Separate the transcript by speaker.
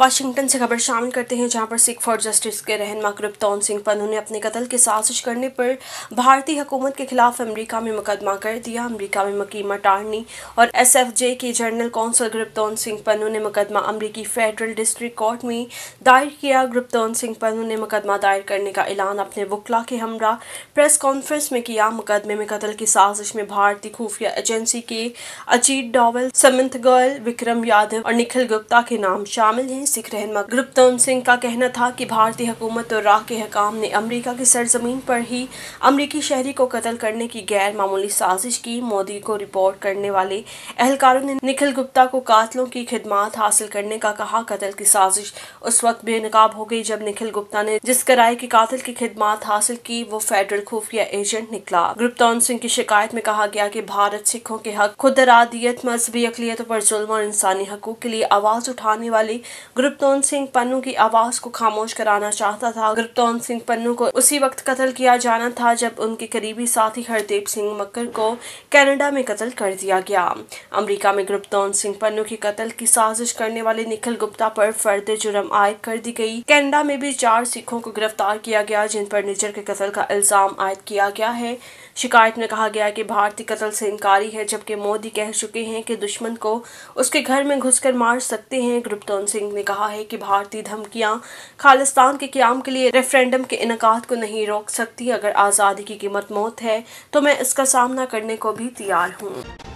Speaker 1: Washington से खबर शामिल करते हैं जहां पर सिख फॉर जस्टिस के रहनमा कृप्तौन सिंह पन्नू ने अपने कत्ल की साजिश करने पर भारतीय हुकूमत के खिलाफ अमेरिका में मुकदमा कर दिया अमेरिका में मकीम टारनी और एसएफजे के जनरल कौंसल ग्रिप्तौन सिंह पन्नू ने मुकदमा अमरीकी फेडरल डिस्ट्रिक्ट कोर्ट में दायर किया ग्रिप्तौन सिंह पन्नू ने मुकदमा दायर करने का ऐलान अपने वकला के हमरा प्रेस कॉन्फ्रेंस में किया मुकदमे में कत्ल की साजिश में भारतीय खुफिया एजेंसी के अजीत डावल समिथ गोयल विक्रम यादव और निखिल गुप्ता के नाम शामिल हैं सिख रहनमा गुरप्तम सिंह का कहना था कि भारतीय हुकूमत और राह के हकाम ने अमेरिका की सरजमीन पर ही अमरीकी शहरी को कत्ल करने की गैर मामूली साजिश की मोदी को रिपोर्ट करने वाले एहलकारों ने निखिल गुप्ता को कातलों की खिदमात हासिल करने का कहा कत्ल की साजिश उस वक्त बेनकाब हो गई जब निखिल गुप्ता ने जिस किराए के कातल की खिदमात हासिल की वो फेडरल खुफिया एजेंट निकला गुरप्तौन सिंह की शिकायत में कहा गया कि भारत सिखों के हक खुद रादियत मजहबी अकलीतों पर जुल्म और इंसानी हकूक के लिए आवाज उठाने वाले गुरुप्तोन सिंह पन्नू की आवाज को खामोश कराना चाहता था गुरुप्तोन सिंह पन्नू को उसी वक्त कत्ल किया जाना था जब उनके करीबी साथी हरदेव सिंह मक्कर को कनाडा में कत्ल कर दिया गया अमेरिका में गुरुप्तोन सिंह पन्नू के कत्ल की साजिश करने वाले निखिल गुप्ता पर फर्द जुर्म आयद कर दी गई कैनेडा में भी चार सिखों को गिरफ्तार किया गया जिन पर निजर के कत्ल का इल्जाम आयद किया गया है शिकायत में कहा गया कि भारतीय कत्ल से इनकारी है जबकि मोदी कह चुके हैं कि दुश्मन को उसके घर में घुसकर मार सकते हैं गुरुप्तोन सिंह ने कहा है कि भारतीय धमकियां खालिस्तान के क्याम के लिए रेफरेंडम के इनका को नहीं रोक सकती अगर आज़ादी की कीमत मौत है तो मैं इसका सामना करने को भी तैयार हूँ